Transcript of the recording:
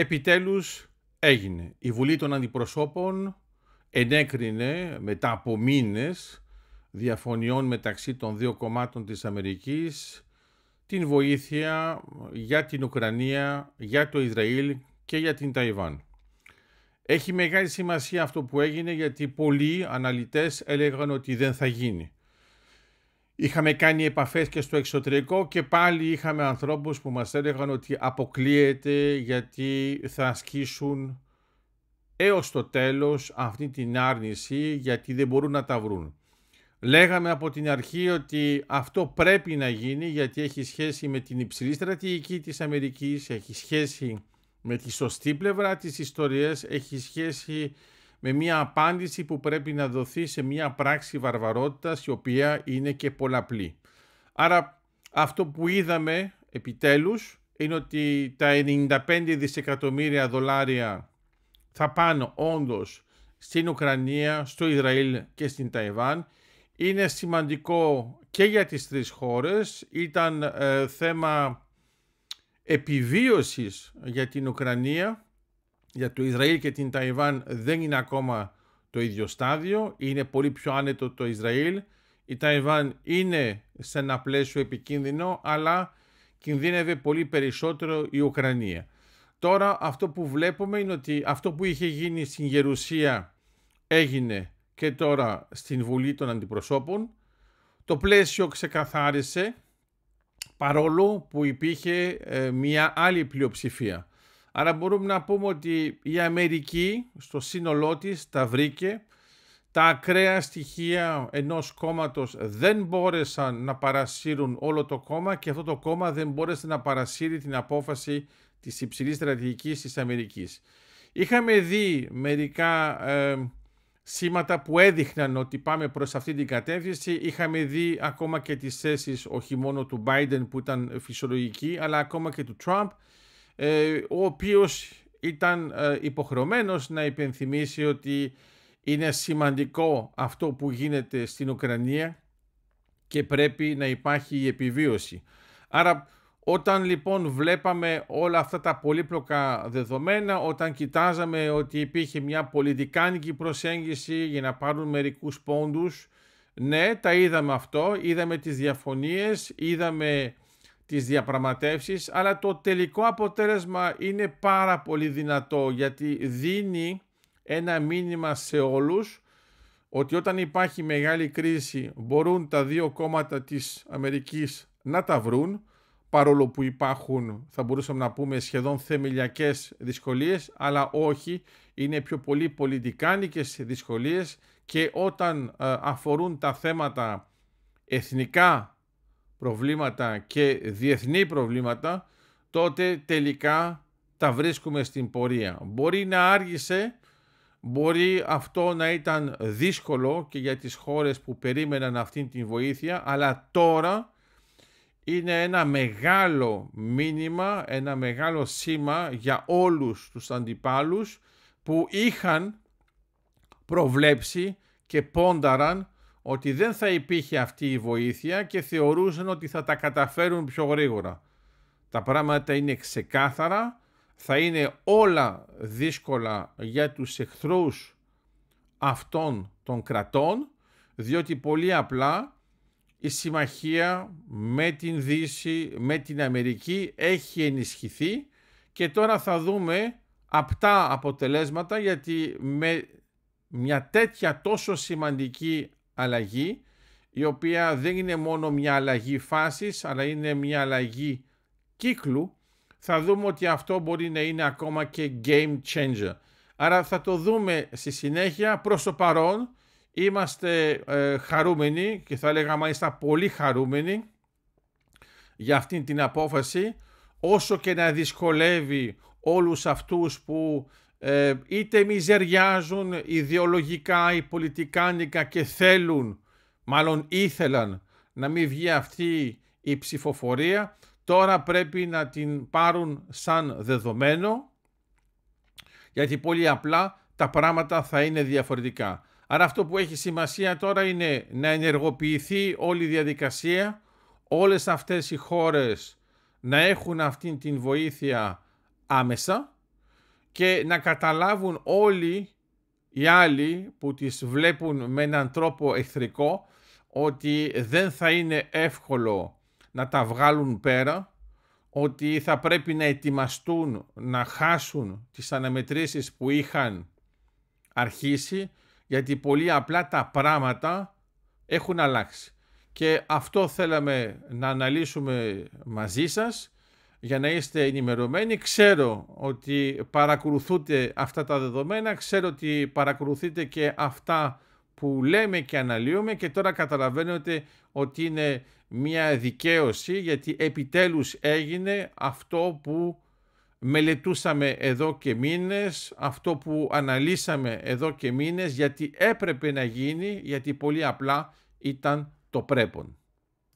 Επιτέλους έγινε. Η Βουλή των Αντιπροσώπων ενέκρινε μετά από μήνες διαφωνιών μεταξύ των δύο κομμάτων της Αμερικής την βοήθεια για την Ουκρανία, για το Ισραήλ και για την Ταϊβάν. Έχει μεγάλη σημασία αυτό που έγινε γιατί πολλοί αναλυτές έλεγαν ότι δεν θα γίνει. Είχαμε κάνει επαφές και στο εξωτερικό και πάλι είχαμε ανθρώπους που μας έλεγαν ότι αποκλείεται γιατί θα ασκήσουν έως το τέλος αυτή την άρνηση γιατί δεν μπορούν να τα βρουν. Λέγαμε από την αρχή ότι αυτό πρέπει να γίνει γιατί έχει σχέση με την υψηλή στρατηγική της Αμερικής, έχει σχέση με τη σωστή πλευρά της ιστορίας, έχει σχέση με μια απάντηση που πρέπει να δοθεί σε μια πράξη βαρβαρότητας η οποία είναι και πολλαπλή. Άρα αυτό που είδαμε επιτέλους είναι ότι τα 95 δισεκατομμύρια δολάρια θα πάνε όντως στην Ουκρανία, στο Ισραήλ και στην Ταϊβάν. Είναι σημαντικό και για τις τρεις χώρες. Ήταν ε, θέμα επιβίωσης για την Ουκρανία για το Ισραήλ και την Ταϊβάν δεν είναι ακόμα το ίδιο στάδιο, είναι πολύ πιο άνετο το Ισραήλ. Η Ταϊβάν είναι σε ένα πλαίσιο επικίνδυνο, αλλά κινδύνευε πολύ περισσότερο η Ουκρανία. Τώρα αυτό που βλέπουμε είναι ότι αυτό που είχε γίνει στην Γερουσία έγινε και τώρα στην Βουλή των Αντιπροσώπων. Το πλαίσιο ξεκαθάρισε παρόλο που υπήρχε ε, μια άλλη πλειοψηφία. Άρα μπορούμε να πούμε ότι η Αμερική στο σύνολό της τα βρήκε. Τα ακραία στοιχεία ενός κόμματος δεν μπόρεσαν να παρασύρουν όλο το κόμμα και αυτό το κόμμα δεν μπόρεσε να παρασύρει την απόφαση της υψηλής στρατηγικής της Αμερικής. Είχαμε δει μερικά ε, σήματα που έδειχναν ότι πάμε προς αυτή την κατεύθυνση. Είχαμε δει ακόμα και τις θέσεις όχι μόνο του Biden που ήταν φυσιολογική αλλά ακόμα και του Trump. Ε, ο οποίος ήταν ε, να υπενθυμίσει ότι είναι σημαντικό αυτό που γίνεται στην Ουκρανία και πρέπει να υπάρχει η επιβίωση. Άρα όταν λοιπόν βλέπαμε όλα αυτά τα πολύπλοκα δεδομένα, όταν κοιτάζαμε ότι υπήρχε μια πολιτικάνικη προσέγγιση για να πάρουν μερικούς πόντους, ναι, τα είδαμε αυτό, είδαμε τις διαφωνίες, είδαμε τις διαπραγματεύσεις αλλά το τελικό αποτέλεσμα είναι πάρα πολύ δυνατό γιατί δίνει ένα μήνυμα σε όλους ότι όταν υπάρχει μεγάλη κρίση μπορούν τα δύο κόμματα της Αμερικής να τα βρουν παρόλο που υπάρχουν θα μπορούσαμε να πούμε σχεδόν θεμελιακές δυσκολίες αλλά όχι είναι πιο πολύ πολιτικάνικες δυσκολίες και όταν ε, αφορούν τα θέματα εθνικά προβλήματα και διεθνή προβλήματα, τότε τελικά τα βρίσκουμε στην πορεία. Μπορεί να άργησε, μπορεί αυτό να ήταν δύσκολο και για τις χώρες που περίμεναν αυτήν την βοήθεια, αλλά τώρα είναι ένα μεγάλο μήνυμα, ένα μεγάλο σήμα για όλους τους αντιπάλους που είχαν προβλέψει και πόνταραν ότι δεν θα υπήρχε αυτή η βοήθεια και θεωρούσαν ότι θα τα καταφέρουν πιο γρήγορα. Τα πράγματα είναι ξεκάθαρα, θα είναι όλα δύσκολα για τους εχθρούς αυτών των κρατών, διότι πολύ απλά η συμμαχία με την Δύση, με την Αμερική έχει ενισχυθεί και τώρα θα δούμε απτά αποτελέσματα γιατί με μια τέτοια τόσο σημαντική αλλαγή η οποία δεν είναι μόνο μια αλλαγή φάσης αλλά είναι μια αλλαγή κύκλου θα δούμε ότι αυτό μπορεί να είναι ακόμα και game changer. Άρα θα το δούμε στη συνέχεια προς το παρόν είμαστε ε, χαρούμενοι και θα έλεγα μάλιστα πολύ χαρούμενοι για αυτήν την απόφαση όσο και να δυσκολεύει όλους αυτούς που ε, είτε μιζεριάζουν ιδεολογικά ή πολιτικάνικα και θέλουν, μάλλον ήθελαν να μην βγει αυτή η ψηφοφορία, τώρα πρέπει να την πάρουν σαν δεδομένο, γιατί πολύ απλά τα πράγματα θα είναι διαφορετικά. Άρα αυτό που έχει σημασία τώρα είναι να ενεργοποιηθεί όλη η διαδικασία, όλες αυτές οι χώρες να έχουν αυτή την βοήθεια άμεσα, και να καταλάβουν όλοι οι άλλοι που τις βλέπουν με έναν τρόπο εχθρικό ότι δεν θα είναι εύκολο να τα βγάλουν πέρα, ότι θα πρέπει να ετοιμαστούν να χάσουν τις αναμετρήσεις που είχαν αρχίσει, γιατί πολύ απλά τα πράγματα έχουν αλλάξει. Και αυτό θέλαμε να αναλύσουμε μαζί σας για να είστε ενημερωμένοι. Ξέρω ότι παρακολουθούνται αυτά τα δεδομένα, ξέρω ότι παρακολουθείτε και αυτά που λέμε και αναλύουμε και τώρα καταλαβαίνετε ότι είναι μια δικαίωση γιατί επιτέλους έγινε αυτό που μελετούσαμε εδώ και μήνες, αυτό που αναλύσαμε εδώ και μήνες γιατί έπρεπε να γίνει, γιατί πολύ απλά ήταν το πρέπον.